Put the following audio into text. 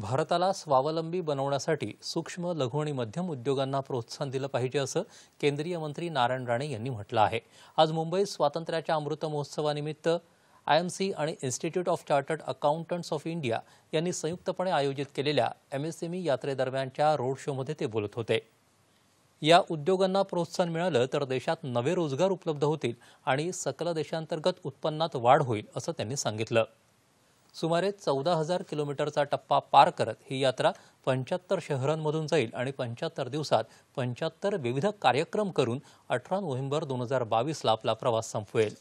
भारताला स्वावलंबी बनवण्यासाठी सूक्ष्म लघु आणि मध्यम उद्योगांना प्रोत्साहन दिलं पाहिजे असं केंद्रीय मंत्री नारायण राणे यांनी म्हटलं आहे आज मुंबईत स्वातंत्र्याच्या अमृत महोत्सवानिमित्त आय एम सी आणि institute of chartered accountants of India यांनी संयुक्तपणे आयोजित केलेल्या एम एस एम ई यात्रेदरम्यानच्या रोड शोमध्ये ते बोलत होते या उद्योगांना प्रोत्साहन मिळालं तर देशात नवे रोजगार उपलब्ध होतील आणि सकल देशांतर्गत उत्पन्नात वाढ होईल असं त्यांनी सांगितलं सुमारे चौदा हजार किलोमीटरचा टप्पा पार करत ही यात्रा पंच्याहत्तर शहरांमधून जाईल आणि पंच्याहत्तर दिवसात पंच्याहत्तर विविध कार्यक्रम करून अठरा नोव्हेंबर दोन हजार बावीसला आपला प्रवास संपवेल